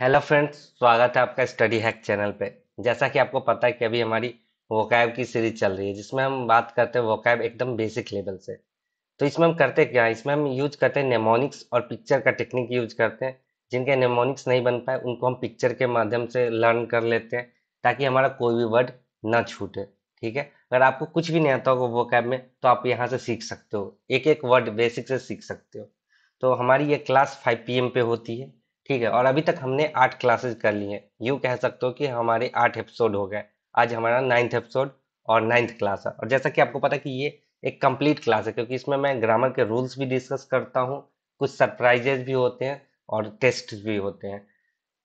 hello friends स्वागत है आपका स्टडी हैक चैनल पे जैसा कि आपको पता है कि अभी हमारी वोकैब की सीरीज चल रही है जिसमें हम बात करते हैं वोकैब एकदम बेसिक लेवल से तो इसमें हम करते क्या है इसमें हम यूज करते हैं नेमोनिक्स और पिक्चर का टेक्निक यूज करते हैं जिनके नेमोनिक्स नहीं बन पाए उनको हम पिक्चर के माध्यम से लर्न कर लेते हैं ताकि हमारा कोई भी वर्ड ना छूटे ठीक है अगर आपको कुछ भी नहीं आता होगा वो कैब में तो आप यहाँ से सीख सकते हो एक एक वर्ड बेसिक से सीख सकते हो तो हमारी ये क्लास फाइव पी पे होती है ठीक है और अभी तक हमने आठ क्लासेस कर ली हैं यूँ कह सकते हो कि हमारे आठ एपिसोड हो गए आज हमारा नाइन्थ एपिसोड और नाइन्थ क्लास है और जैसा कि आपको पता कि ये एक कंप्लीट क्लास है क्योंकि इसमें मैं ग्रामर के रूल्स भी डिस्कस करता हूँ कुछ सरप्राइजेज भी होते हैं और टेस्ट भी होते हैं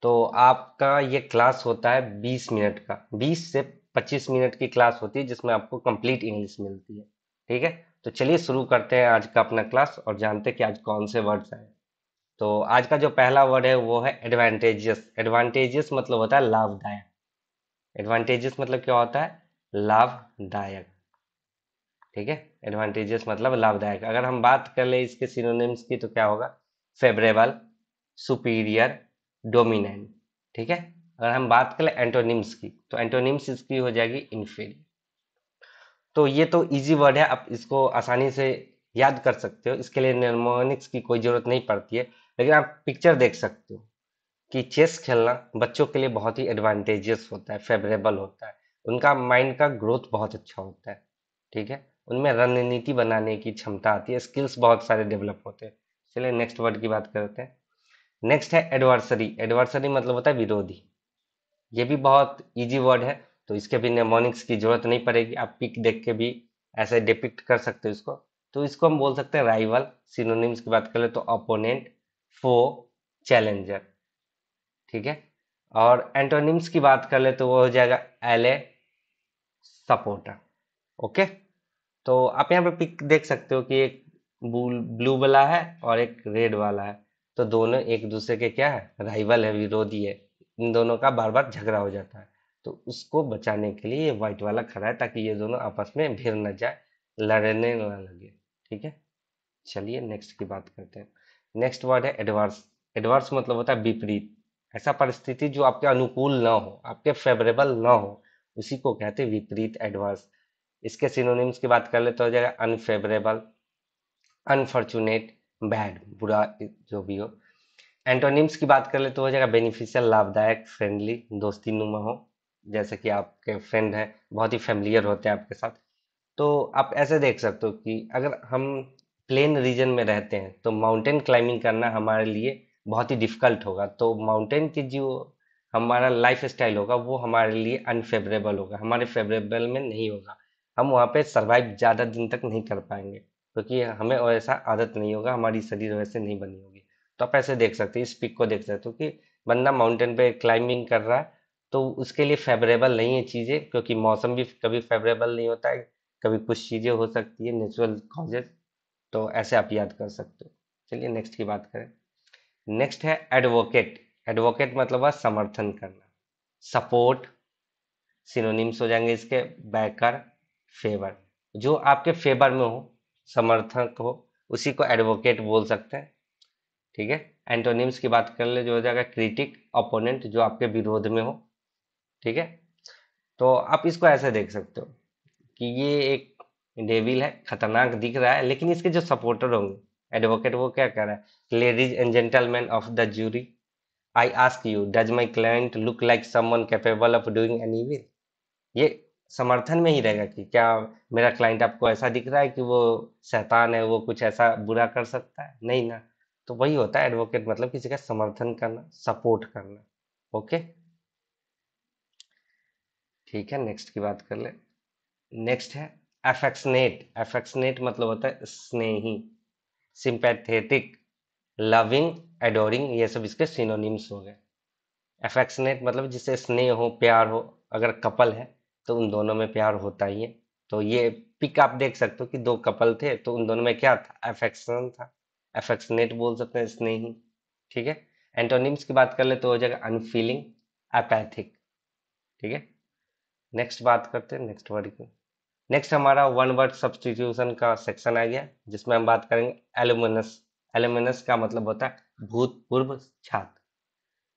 तो आपका ये क्लास होता है 20 मिनट का 20 से 25 मिनट की क्लास होती है जिसमें आपको कंप्लीट इंग्लिश मिलती है ठीक है तो चलिए शुरू करते हैं आज का अपना क्लास और जानते हैं कि आज कौन से वर्ड्स आए तो आज का जो पहला वर्ड है वो है एडवांटेजियस एडवांटेजियस मतलब होता है लाभदायक एडवांटेजियस मतलब क्या होता है लाभदायक ठीक है एडवांटेजियस मतलब लाभदायक अगर हम बात कर ले इसके सिनोनिम्स की तो क्या होगा फेवरेबल सुपीरियर डोमिनेंट ठीक है अगर हम बात कर ले एंटोनिम्स की तो एंटोनिम्स इसकी हो जाएगी इन्फीरियर तो ये तो इजी वर्ड है आप इसको आसानी से याद कर सकते हो इसके लिए निर्मोनिक्स की कोई ज़रूरत नहीं पड़ती है लेकिन आप पिक्चर देख सकते हो कि चेस खेलना बच्चों के लिए बहुत ही एडवांटेजियस होता है फेवरेबल होता है उनका माइंड का ग्रोथ बहुत अच्छा होता है ठीक है उनमें रणनीति बनाने की क्षमता आती है स्किल्स बहुत सारे डेवलप होते हैं चलिए नेक्स्ट वर्ड की बात करते हैं नेक्स्ट है एडवर्सरी एडवर्सरी मतलब होता है विरोधी ये भी बहुत इजी वर्ड है तो इसके भी नेमोनिक्स की जरूरत नहीं पड़ेगी आप पिक देख के भी ऐसे डिपिक्ट कर सकते हो इसको तो इसको हम बोल सकते हैं राइवल सिनोनिम्स की बात करें तो अपोनेंट फो चैलेंजर ठीक है और एंटोनिम्स की बात कर ले तो वो हो जाएगा एल ए सपोर्टर ओके तो आप यहाँ पे पिक देख सकते हो कि एक ब्लू वाला है और एक रेड वाला है तो दोनों एक दूसरे के क्या है राइवल है विरोधी है इन दोनों का बार बार झगड़ा हो जाता है तो उसको बचाने के लिए ये व्हाइट वाला खड़ा है ताकि ये दोनों आपस में भिड़ न जाए लड़ने ना लगे ठीक है चलिए नेक्स्ट की बात करते हैं नेक्स्ट वर्ड है एडवर्स एडवर्स मतलब होता है विपरीत ऐसा परिस्थिति जो आपके अनुकूल ना हो आपके फेवरेबल ना हो उसी को कहते हैं विपरीत एडवर्स इसके सिनोनिम्स की बात कर ले तो हो जाएगा अनफेवरेबल अनफॉर्चुनेट बैड बुरा जो भी हो एंटोनिम्स की बात कर ले तो हो जाएगा बेनिफिशियल लाभदायक फ्रेंडली दोस्ती नुमा हो जैसे कि आपके फ्रेंड हैं बहुत ही फेमिलियर होते हैं आपके साथ तो आप ऐसे देख सकते हो कि अगर हम प्लेन रीजन में रहते हैं तो माउंटेन क्लाइंबिंग करना हमारे लिए बहुत ही डिफिकल्ट होगा तो माउंटेन की जो हमारा लाइफ स्टाइल होगा वो हमारे लिए अनफेवरेबल होगा हमारे फेवरेबल में नहीं होगा हम वहाँ पे सर्वाइव ज़्यादा दिन तक नहीं कर पाएंगे क्योंकि तो हमें ऐसा आदत नहीं होगा हमारी शरीर वैसे नहीं बनी होगी तो आप ऐसे देख सकते हैं इस पिक को देख सकते हो कि बंदा माउंटेन पे क्लाइंबिंग कर रहा है तो उसके लिए फेवरेबल नहीं है चीज़ें क्योंकि मौसम भी कभी फेवरेबल नहीं होता है कभी कुछ चीज़ें हो सकती है नेचुरल कॉजेज़ तो ऐसे आप याद कर सकते हो चलिए नेक्स्ट की बात करें नेक्स्ट है एडवोकेट एडवोकेट मतलब है समर्थन करना सपोर्ट सिनोनिम्स हो जाएंगे इसके बैकर फेवर जो आपके फेवर में हो समर्थक हो उसी को एडवोकेट बोल सकते हैं ठीक है एंटोनिम्स की बात कर ले जो हो जाएगा क्रिटिक ओपोनेंट जो आपके विरोध में हो ठीक है तो आप इसको ऐसे देख सकते हो कि ये एक डेविल है खतरनाक दिख रहा है लेकिन इसके जो सपोर्टर होंगे एडवोकेट वो क्या कह रहा है ladies and gentleman of the jury I ask you does my client look like someone capable of doing an evil ये समर्थन में ही रहेगा कि क्या मेरा क्लाइंट आपको ऐसा दिख रहा है कि वो शैतान है वो कुछ ऐसा बुरा कर सकता है नहीं ना तो वही होता है एडवोकेट मतलब किसी का समर्थन करना सपोर्ट करना ओके ठीक है नेक्स्ट की बात कर ले नेक्स्ट है एफेक्शनेट एफेक्शनेट मतलब होता है स्नेही सिंपैथेटिक लविंग एडोरिंग ये सब इसके सिनोनिम्स हो गए अफेक्शनेट मतलब जिससे स्नेह हो प्यार हो अगर कपल है तो उन दोनों में प्यार होता ही है तो ये पिक आप देख सकते हो कि दो कपल थे तो उन दोनों में क्या था एफेक्शन था एफेक्शनेट बोल सकते हैं स्नेही ठीक है एंटोनिम्स की बात कर ले तो हो जाएगा अनफीलिंग अपैथिक ठीक है नेक्स्ट बात करते हैं नेक्स्ट वर्ड की नेक्स्ट हमारा वन वर्ड सब्सटीट्यूशन का सेक्शन आ गया जिसमें हम बात करेंगे एलुमिनस एलुमिनस का मतलब होता है भूतपूर्व छात्र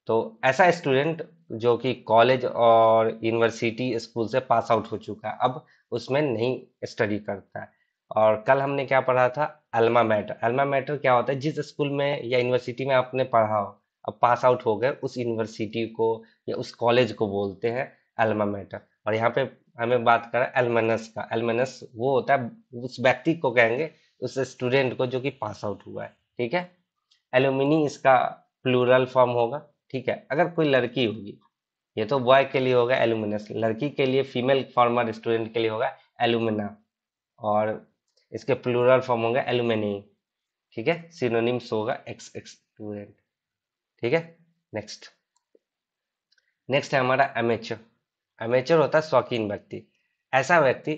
तो ऐसा स्टूडेंट जो कि कॉलेज और यूनिवर्सिटी स्कूल से पास आउट हो चुका है अब उसमें नहीं स्टडी करता है और कल हमने क्या पढ़ा था अल्मा मैटर अल्मा मैटर क्या होता है जिस स्कूल में या यूनिवर्सिटी में आपने पढ़ा हो अब पास आउट हो गए उस यूनिवर्सिटी को या उस कॉलेज को बोलते हैं अल्मा मैटर और यहाँ पे हमें बात करें एलमनस का एलमनस वो होता है उस व्यक्ति को कहेंगे उस स्टूडेंट को जो कि पास आउट हुआ है ठीक है एलुमिनी इसका प्लूरल फॉर्म होगा ठीक है अगर कोई लड़की होगी ये तो बॉय के लिए होगा एलुमिनस लड़की के लिए फीमेल फॉर्मर स्टूडेंट के लिए होगा एलुमिना और इसके प्लूरल फॉर्म होगा एलुमिनी ठीक है सिनोनिम्स होगा एक्स एक्स स्टूडेंट ठीक है नेक्स्ट नेक्स्ट है हमारा एमेच्योर अमेचर होता है शौकीन व्यक्ति ऐसा व्यक्ति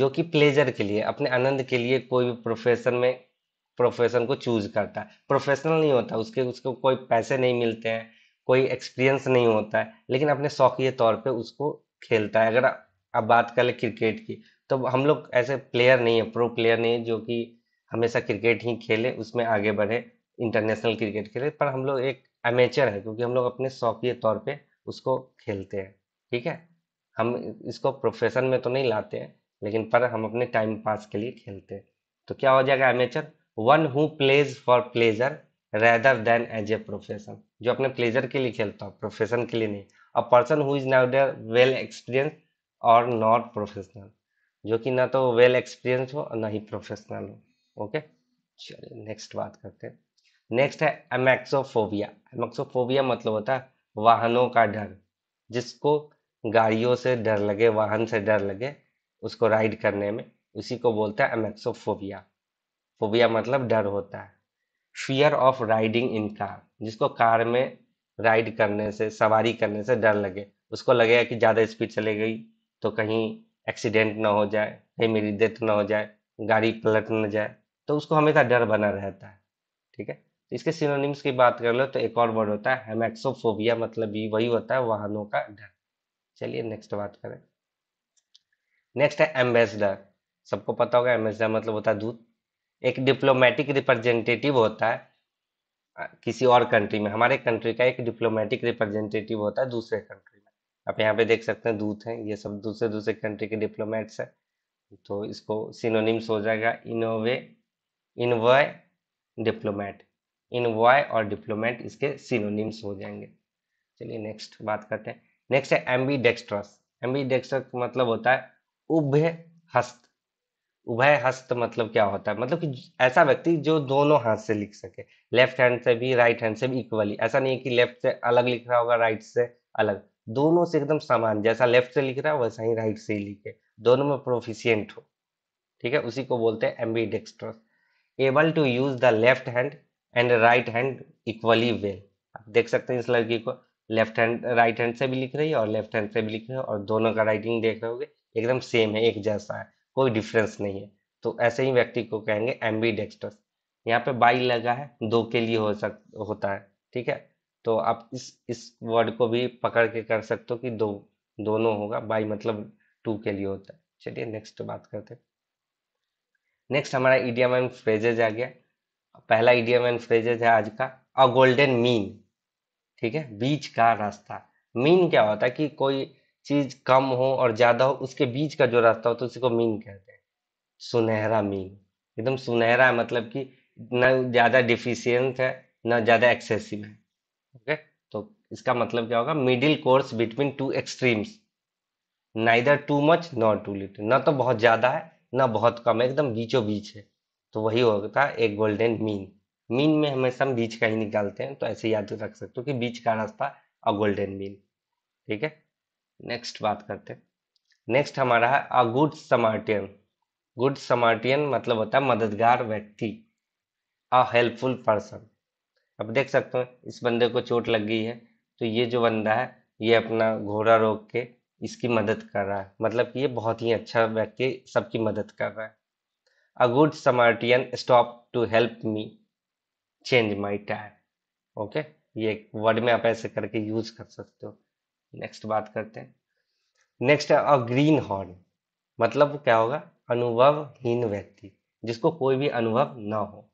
जो कि प्लेजर के लिए अपने आनंद के लिए कोई भी प्रोफेशन में प्रोफेशन को चूज करता है प्रोफेशनल नहीं होता उसके उसको कोई पैसे नहीं मिलते हैं कोई एक्सपीरियंस नहीं होता है लेकिन अपने शौकीय तौर पे उसको खेलता है अगर अब बात कर ले क्रिकेट की तो हम लोग ऐसे प्लेयर नहीं है प्रो प्लेयर नहीं है जो कि हमेशा क्रिकेट ही खेले उसमें आगे बढ़े इंटरनेशनल क्रिकेट खेले पर हम लोग एक अमेचर है क्योंकि हम लोग अपने शौकीय तौर पर उसको खेलते हैं ठीक है हम इसको प्रोफेशन में तो नहीं लाते हैं लेकिन पर हम अपने टाइम पास के लिए खेलते हैं तो क्या हो जाएगा amateur one who plays for pleasure rather than as a profession जो अपने प्लेजर के लिए खेलता हो प्रोफेशन के लिए नहीं a person who is neither well experience और नॉट प्रोफेशनल जो कि ना तो वेल एक्सपीरियंस हो और ना ही प्रोफेशनल हो ओके चलिए नेक्स्ट बात करते हैं नेक्स्ट है एमेक्सोफोबिया एमेक्सोफोबिया मतलब होता है वाहनों का डर जिसको गाड़ियों से डर लगे वाहन से डर लगे उसको राइड करने में उसी को बोलते हैं एमेक्सोफोबिया फोबिया मतलब डर होता है fear of riding in car जिसको कार में राइड करने से सवारी करने से डर लगे उसको लगेगा कि ज़्यादा स्पीड चले गई तो कहीं एक्सीडेंट ना हो जाए कहीं मेरी डेथ ना हो जाए गाड़ी पलट ना जाए तो उसको हमेशा डर बना रहता है ठीक है तो इसके सिनोनिम्स की बात कर लो तो एक और वर्ड होता है हेमेक्सोफोबिया मतलब भी वही होता है वाहनों का डर चलिए नेक्स्ट बात करें नेक्स्ट है एम्बेसडर सबको पता होगा एम्बेसडर मतलब होता है दूत एक डिप्लोमेटिक रिप्रेजेंटेटिव होता है किसी और कंट्री में हमारे कंट्री का एक डिप्लोमेटिक रिप्रेजेंटेटिव होता है दूसरे कंट्री में आप यहाँ पे देख सकते हैं दूत हैं ये सब दूसरे दूसरे कंट्री के डिप्लोमेट्स हैं तो इसको सिनोनिम्स हो जाएगा इनोवे इनवॉय डिप्लोमेट इनवॉय और डिप्लोमेट इसके सिनोनिम्स हो जाएंगे चलिए नेक्स्ट बात करते हैं नेक्स्ट है एम्बी डेक्स्ट्रस एम्बी डेक्स्ट्रस मतलब होता है उभय हस्त उभय हस्त मतलब क्या होता है मतलब कि ऐसा व्यक्ति जो दोनों हाथ से लिख सके लेफ्ट हैंड से भी राइट हैंड से भी इक्वली ऐसा नहीं है कि लेफ्ट से अलग लिख रहा होगा राइट से अलग दोनों से एकदम समान जैसा लेफ्ट से लिख रहा है वैसा ही राइट से ही लिखे दोनों में प्रोफिशियंट हो ठीक है उसी को बोलते हैं ambidextrous able to use the left hand and right hand equally well आप देख सकते हैं इस लड़की को लेफ्ट हैंड राइट हैंड से भी लिख रही है और लेफ्ट हैंड से भी लिख रही है और दोनों का राइटिंग देख रहे होगे एकदम सेम है एक जैसा है कोई डिफरेंस नहीं है तो ऐसे ही व्यक्ति को कहेंगे एमबी डेक्स्टर्स यहाँ पे बाई लगा है दो के लिए हो सक होता है ठीक है तो आप इस इस वर्ड को भी पकड़ के कर सकते हो कि दो दोनों होगा बाई मतलब टू के लिए होता है चलिए नेक्स्ट बात करते हैं नेक्स्ट हमारा ईडियम एंड फ्रेजेज आ गया पहला ईडियम एंड फ्रेजेज है आज का अ गोल्डन मीन ठीक है बीच का रास्ता मीन क्या होता है कि कोई चीज कम हो और ज्यादा हो उसके बीच का जो रास्ता हो तो उसी को मीन कहते हैं सुनहरा मीन एकदम सुनहरा है मतलब कि न ज्यादा डिफिशियंट है न ज्यादा एक्सेसिव है ओके तो इसका मतलब क्या होगा middle course between two extremes neither too much not too little न तो बहुत ज्यादा है ना बहुत कम है एकदम बीचों बीच है तो वही होता है एक गोल्डन मीन मीन में हमेशा हम बीच का ही निकालते हैं तो ऐसे याद रख सकते हो कि बीच का रास्ता अ गोल्डन मीन ठीक है नेक्स्ट बात करते हैं नेक्स्ट हमारा है अ गुड समार्टियन गुड समार्टियन मतलब होता है मददगार व्यक्ति अ हेल्पफुल पर्सन अब देख सकते हो इस बंदे को चोट लग गई है तो ये जो बंदा है ये अपना घोड़ा रोक के इसकी मदद कर रहा है मतलब कि ये बहुत ही अच्छा व्यक्ति सबकी मदद कर रहा है a good Samaritan stop to help me change my tyre okay ये वर्ड में आप ऐसे करके यूज कर सकते हो नेक्स्ट बात करते हैं नेक्स्ट है अ ग्रीन हॉर्न मतलब क्या होगा अनुभवहीन व्यक्ति जिसको कोई भी अनुभव ना हो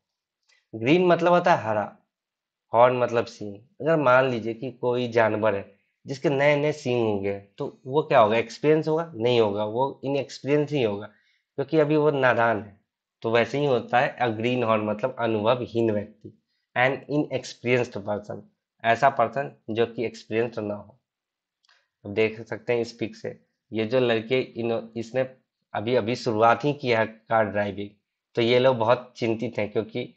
ग्रीन मतलब होता है हरा हॉर्न मतलब सींग अगर मान लीजिए कि कोई जानवर है जिसके नए नए सींग होंगे तो वो क्या होगा एक्सपीरियंस होगा नहीं होगा वो इन एक्सपीरियंस ही होगा क्योंकि अभी वो नादान है तो वैसे ही होता है अ ग्रीन हॉर्न मतलब अनुभवहीन व्यक्ति एन इनएक्सपीरियंस्ड पर्सन ऐसा पर्सन जो कि एक्सपीरियंस्ड ना हो देख सकते हैं इस पिक से ये जो लड़के इन इसने अभी अभी शुरुआत ही किया है कार ड्राइविंग तो ये लोग बहुत चिंतित हैं क्योंकि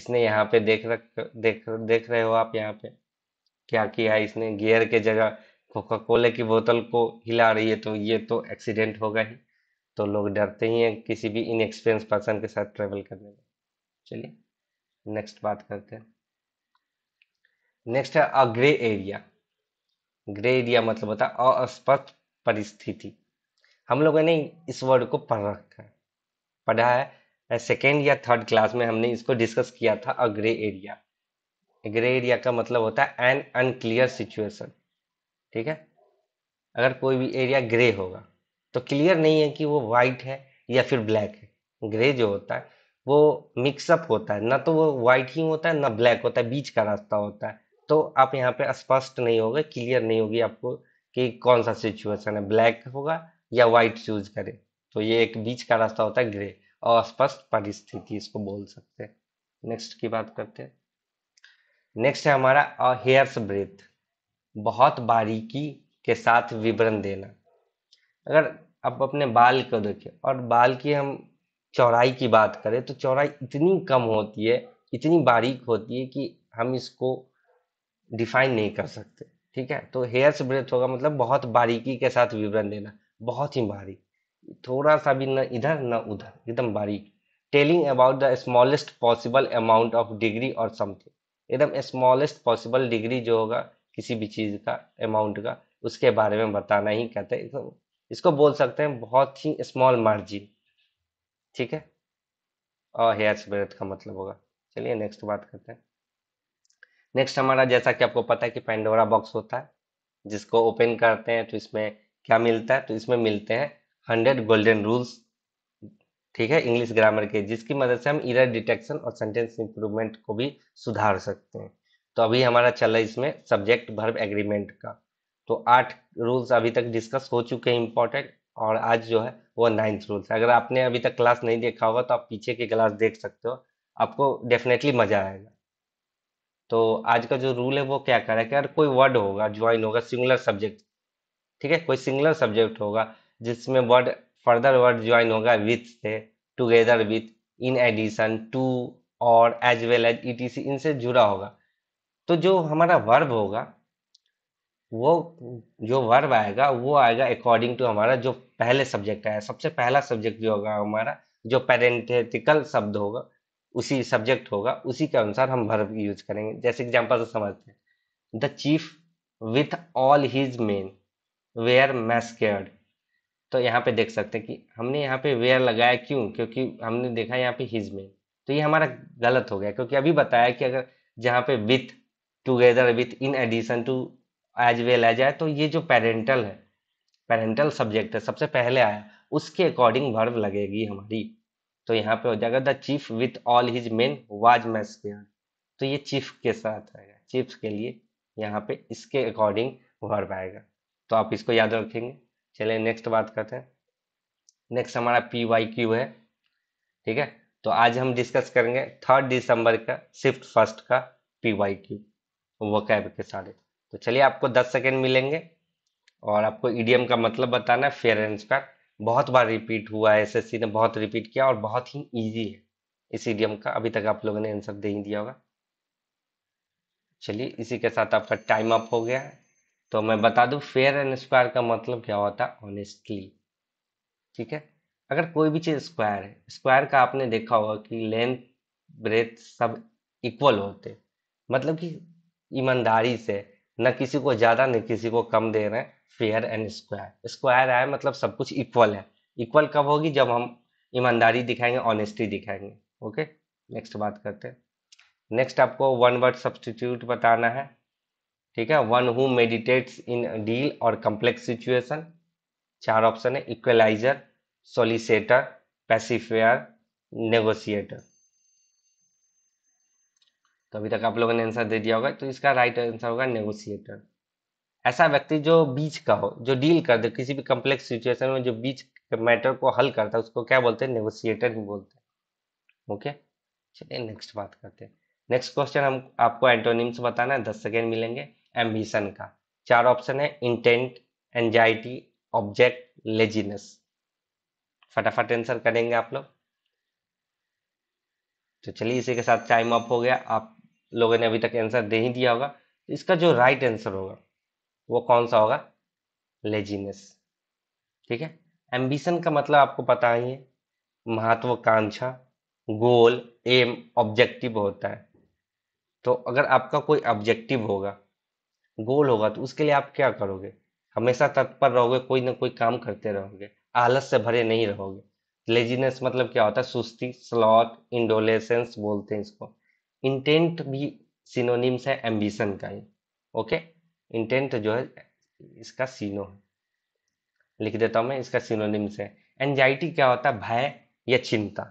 इसने यहाँ पे देख रख देख देख रहे हो आप यहाँ पे क्या किया है इसने गियर के जगह कोका कोले की बोतल को हिला रही है तो ये तो एक्सीडेंट होगा ही तो लोग डरते ही हैं किसी भी इनएक्सपीरियंस पर्सन के साथ ट्रेवल करने में चलिए नेक्स्ट बात करते हैं नेक्स्ट है अग्रे एरिया ग्रे एरिया मतलब होता है अस्पष्ट परिस्थिति हम लोगों ने इस वर्ड को पढ़ रखा है पढ़ा है सेकेंड या थर्ड क्लास में हमने इसको डिस्कस किया था a grey area grey area का मतलब होता है एन अनक्लियर सिचुएशन ठीक है अगर कोई भी एरिया ग्रे होगा तो क्लियर नहीं है कि वो वाइट है या फिर ब्लैक है ग्रे जो होता है वो मिक्सअप होता है ना तो वो व्हाइट ही होता है ना ब्लैक होता है बीच का रास्ता होता है तो आप यहाँ पे स्पष्ट नहीं होगा क्लियर नहीं होगी आपको कि कौन सा सिचुएशन है ब्लैक होगा या व्हाइट चूज करें तो ये एक बीच का रास्ता होता है ग्रे और स्पष्ट परिस्थिति इसको बोल सकते हैं नेक्स्ट की बात करते हैं नेक्स्ट है हमारा हेयर्स ब्रेथ बहुत बारीकी के साथ विवरण देना अगर आप अपने बाल को देखें और बाल की हम चौड़ाई की बात करें तो चौड़ाई इतनी कम होती है इतनी बारीक होती है कि हम इसको डिफाइन नहीं कर सकते ठीक है तो हेयर्स ब्रेथ होगा मतलब बहुत बारीकी के साथ विवरण देना बहुत ही बारीक थोड़ा सा भी न इधर न उधर एकदम बारीक telling about the smallest possible amount of degree और समथिंग एकदम स्मॉलेस्ट पॉसिबल डिग्री जो होगा किसी भी चीज़ का अमाउंट का उसके बारे में बताना ही कहते हैं तो इसको बोल सकते हैं बहुत ही स्मॉल मार्जिन ठीक है और हेयर्स ब्रेथ का मतलब होगा चलिए नेक्स्ट बात करते हैं नेक्स्ट हमारा जैसा कि आपको पता है कि पेंडोरा बॉक्स होता है जिसको ओपन करते हैं तो इसमें क्या मिलता है तो इसमें मिलते हैं हंड्रेड गोल्डन रूल्स ठीक है इंग्लिश ग्रामर के जिसकी मदद से हम इरर डिटेक्शन और सेंटेंस इंप्रूवमेंट को भी सुधार सकते हैं तो अभी हमारा चल रहा है इसमें सब्जेक्ट भर्ब एग्रीमेंट का तो आठ रूल्स अभी तक डिस्कस हो चुके हैं इम्पोर्टेंट और आज जो है वो नाइन्थ रूल है अगर आपने अभी तक क्लास नहीं देखा होगा तो आप पीछे की क्लास देख सकते हो आपको डेफिनेटली मजा आएगा तो आज का जो रूल है वो क्या कह रहा है कि अगर कोई वर्ड होगा ज्वाइन होगा सिंगुलर सब्जेक्ट ठीक है कोई सिंगुलर सब्जेक्ट होगा जिसमें वर्ड फर्दर वर्ड ज्वाइन होगा विथ से together with in addition to और as well as E T C इनसे जुड़ा होगा तो जो हमारा वर्ब होगा वो जो वर्ब आएगा वो आएगा अकॉर्डिंग टू हमारा जो पहले सब्जेक्ट आया सबसे पहला सब्जेक्ट जो होगा हमारा जो पेरेंटेटिकल शब्द होगा उसी सब्जेक्ट होगा उसी के अनुसार हम भर यूज करेंगे जैसे एग्जाम्पल से समझते हैं the chief with all his men were massacred तो यहाँ पे देख सकते हैं कि हमने यहाँ पे वेयर लगाया क्यों क्योंकि हमने देखा यहाँ पे हिज मेन तो ये हमारा गलत हो गया क्योंकि अभी बताया कि अगर जहाँ पे with together with in addition to as well as आए तो ये जो पेरेंटल है पेरेंटल सब्जेक्ट है सबसे पहले आया उसके अकॉर्डिंग वर्ब लगेगी हमारी तो यहाँ पे हो जाएगा the chief with all his men was massacred तो ये चीफ के साथ आएगा चीफ के लिए यहाँ पे इसके अकॉर्डिंग वर्ब आएगा तो आप इसको याद रखेंगे चलिए नेक्स्ट बात करते हैं नेक्स्ट हमारा पी वाई क्यू है ठीक है तो आज हम डिस्कस करेंगे थर्ड दिसंबर का शिफ्ट फर्स्ट का पी वाई क्यू कैब के सारे तो चलिए आपको दस सेकेंड मिलेंगे और आपको ईडीएम का मतलब बताना है फेयर एंड स्क्वायर बहुत बार रिपीट हुआ है एस ने बहुत रिपीट किया और बहुत ही ईजी है इस ईडीएम का अभी तक आप लोगों ने आंसर दे ही दिया होगा चलिए इसी के साथ आपका टाइम अप हो गया है तो मैं बता दूं फेयर एंड स्क्वायर का मतलब क्या होता है ऑनेस्टली ठीक है अगर कोई भी चीज़ स्क्वायर है स्क्वायर का आपने देखा होगा कि लेंथ ब्रेथ सब इक्वल होते मतलब कि ईमानदारी से न किसी को ज़्यादा न किसी को कम दे रहे हैं फेयर एंड स्क्वायर स्क्वायर है मतलब सब कुछ इक्वल है इक्वल कब होगी जब हम ईमानदारी दिखाएंगे ऑनेस्टी दिखाएंगे ओके नेक्स्ट बात करते हैं नेक्स्ट आपको वन वर्ड सब्सटीट्यूट बताना है ठीक है one who mediates in deal और कम्प्लेक्स सिचुएशन चार ऑप्शन है इक्वलाइजर सोलिसेटर पैसिफेयर नेगोशिएटर तो अभी तक आप लोगों ने आंसर दे दिया होगा तो इसका राइट आंसर होगा नेगोशिएटर ऐसा व्यक्ति जो बीच का हो जो डील कर दे किसी भी कम्प्लेक्स सिचुएशन में जो बीच मैटर को हल करता है उसको क्या बोलते हैं नेगोशिएटर ही बोलते हैं ओके चलिए नेक्स्ट बात करते हैं नेक्स्ट क्वेश्चन हम आपको एंटोनिम्स बताना है दस सेकेंड मिलेंगे एम्बिशन का चार ऑप्शन है इंटेंट एंजाइटी ऑब्जेक्ट लेजीनेस फटाफट आंसर करेंगे आप लोग तो चलिए इसी के साथ टाइम अप हो गया आप लोगों ने अभी तक आंसर दे ही दिया होगा इसका जो राइट आंसर होगा वो कौन सा होगा लेजीनेस ठीक है एम्बिशन का मतलब आपको पता ही है महत्वाकांक्षा गोल एम ऑब्जेक्टिव होता है तो अगर आपका कोई ऑब्जेक्टिव होगा गोल होगा तो उसके लिए आप क्या करोगे हमेशा तत्पर रहोगे कोई ना कोई काम करते रहोगे आलस से भरे नहीं रहोगे लेजीनेस मतलब क्या होता है सुस्ती स्लॉट इंडोलेसेंस बोलते हैं इसको इंटेंट भी सिनोनिम्स है एम्बिशन का ही ओके इंटेंट जो है इसका सीनो है लिख देता हूँ मैं इसका सिनोनिम्स है एंजाइटी क्या होता है भय या चिंता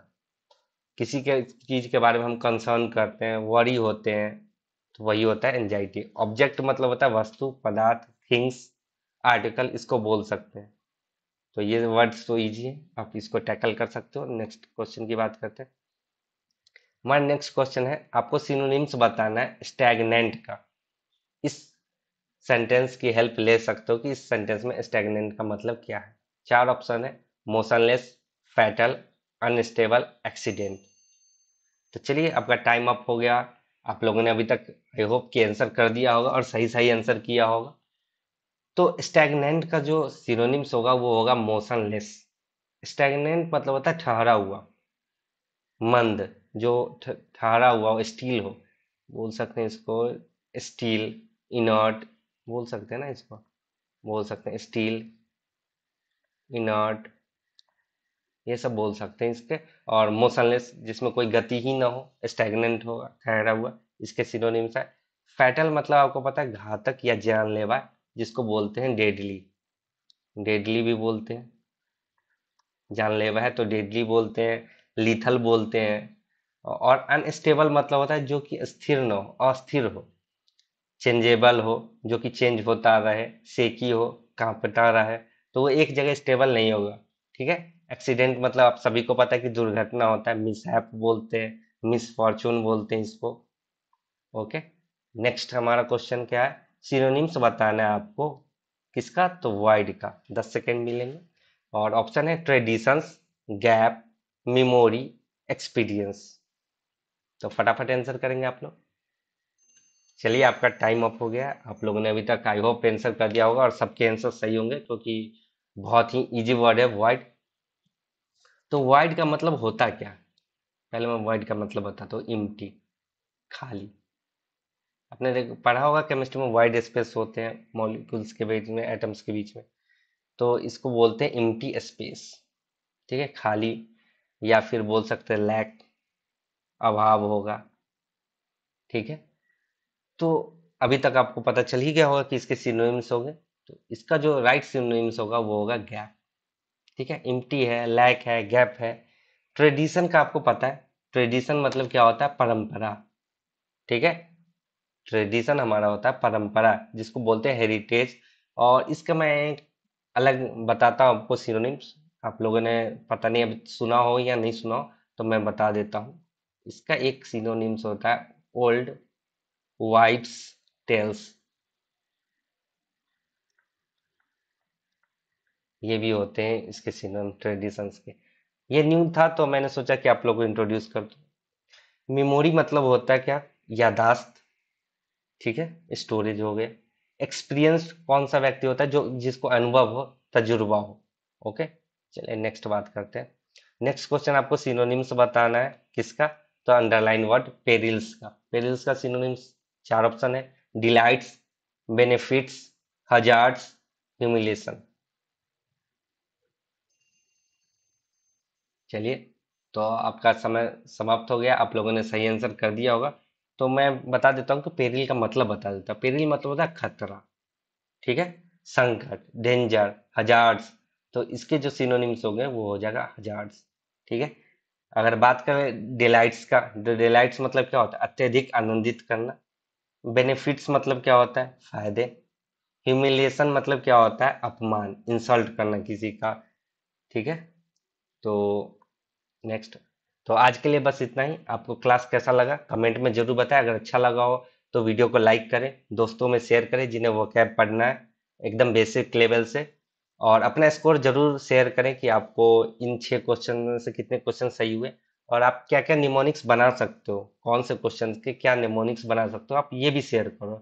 किसी के चीज़ के बारे में हम कंसर्न करते हैं वरी होते हैं तो वही होता है एंजाइटी ऑब्जेक्ट मतलब होता है वस्तु पदार्थ थिंग्स आर्टिकल इसको बोल सकते हैं तो ये वर्ड्स तो ईजी है आप इसको टैकल कर सकते हो नेक्स्ट क्वेश्चन की बात करते हैं हमारा नेक्स्ट क्वेश्चन है आपको सिनोनिम्स बताना है स्टैगनेंट का इस सेंटेंस की हेल्प ले सकते हो कि इस सेंटेंस में स्टेगनेंट का मतलब क्या है चार ऑप्शन है मोशनलेस फैटल अनस्टेबल एक्सीडेंट तो चलिए आपका टाइम अप हो गया आप लोगों ने अभी तक आई होप कि आंसर कर दिया होगा और सही सही आंसर किया होगा तो स्टेगनेंट का जो सिरोनिम्स होगा वो होगा मोशनलेस स्टैगनेंट मतलब होता है ठहरा हुआ मंद जो ठहरा हुआ हो स्टील हो बोल सकते हैं इसको स्टील इनर्ट बोल सकते हैं ना इसको बोल सकते हैं स्टील इनर्ट ये सब बोल सकते हैं इसके और मोशनलेस जिसमें कोई गति ही ना हो स्टेगनेंट हो ठहरा हुआ इसके सिनोनिम्स है फैटल मतलब आपको पता है घातक या जानलेवा जिसको बोलते हैं डेडली डेडली भी बोलते हैं जानलेवा है तो डेडली बोलते हैं लीथल बोलते हैं और अनस्टेबल मतलब होता है जो कि स्थिर ना हो अस्थिर हो चेंजेबल हो जो कि चेंज होता रहे सेकी हो कांपता रहे तो वो एक जगह स्टेबल नहीं होगा ठीक है एक्सीडेंट मतलब आप सभी को पता है कि दुर्घटना होता है मिसहैप बोलते हैं मिसफॉर्चून बोलते हैं इसको ओके नेक्स्ट हमारा क्वेश्चन क्या है सिनोनिम्स बताना है आपको किसका तो वाइड का दस सेकेंड मिलेंगे और ऑप्शन है ट्रेडिशंस गैप मेमोरी एक्सपीरियंस तो फटाफट आंसर करेंगे आप लोग चलिए आपका टाइम अप हो गया आप लोगों ने अभी तक आई होप आंसर कर दिया होगा और सबके आंसर सही होंगे क्योंकि तो बहुत ही इजी वर्ड है वाइड तो वाइड का मतलब होता क्या पहले मैं वाइड का मतलब बताता हूँ इमटी खाली आपने देखो पढ़ा होगा केमिस्ट्री में वाइड स्पेस होते हैं मॉलिक्यूल्स के बीच में एटम्स के बीच में तो इसको बोलते हैं इमटी स्पेस ठीक है खाली या फिर बोल सकते हैं लैक अभाव होगा ठीक है तो अभी तक आपको पता चल ही गया होगा कि इसके सिनोनिम्स होंगे तो इसका जो राइट सिनोनिम्स होगा वो होगा गैप ठीक है इम्टी है लैक है गैप है ट्रेडिशन का आपको पता है ट्रेडिशन मतलब क्या होता है परंपरा ठीक है ट्रेडिशन हमारा होता है परंपरा जिसको बोलते हैं हेरिटेज और इसका मैं एक अलग बताता हूँ आपको सिनोनिम्स आप लोगों ने पता नहीं अभी सुना हो या नहीं सुना हो तो मैं बता देता हूँ इसका एक सिनोनिम्स होता है ओल्ड wipes tails ये भी होते हैं इसके सिनम ट्रेडिशंस के ये न्यू था तो मैंने सोचा कि आप लोग को इंट्रोड्यूस कर दूँ मेमोरी मतलब होता है क्या यादाश्त ठीक है स्टोरेज हो गया एक्सपीरियंस कौन सा व्यक्ति होता है जो जिसको अनुभव हो तजुर्बा हो ओके चलिए नेक्स्ट बात करते हैं नेक्स्ट क्वेश्चन आपको सिनोनिम्स बताना है किसका तो अंडरलाइन वर्ड पेरिल्स का पेरिल्स का सिनोनिम्स चार ऑप्शन है डिलाइट्स बेनिफिट्स हजार्ड्स ह्यूमिलेशन चलिए तो आपका समय समाप्त हो गया आप लोगों ने सही आंसर कर दिया होगा तो मैं बता देता हूँ कि पेरिल का मतलब बता देता हूँ पेरिल मतलब होता है खतरा ठीक है संकट डेंजर हजार्ड्स तो इसके जो सिनोनिम्स हो गए वो हो जाएगा हजार्ड्स ठीक है अगर बात करें डिलाइट्स का डिलाइट्स तो मतलब क्या होता है अत्यधिक आनंदित करना बेनिफिट्स मतलब क्या होता है फायदे ह्यूमिलिएशन मतलब क्या होता है अपमान इंसल्ट करना किसी का ठीक है तो नेक्स्ट तो आज के लिए बस इतना ही आपको क्लास कैसा लगा कमेंट में जरूर बताएं अगर अच्छा लगा हो तो वीडियो को लाइक करें दोस्तों में शेयर करें जिन्हें वो कैब पढ़ना है एकदम बेसिक लेवल से और अपना स्कोर जरूर शेयर करें कि आपको इन छः क्वेश्चन से कितने क्वेश्चन सही हुए और आप क्या क्या निमोनिक्स बना सकते हो कौन से क्वेश्चन के क्या निमोनिक्स बना सकते हो आप ये भी शेयर करो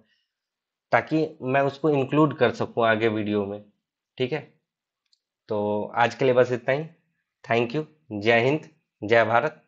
ताकि मैं उसको इंक्लूड कर सकूँ आगे वीडियो में ठीक है तो आज के लिए बस इतना ही थैंक यू जय हिंद जय भारत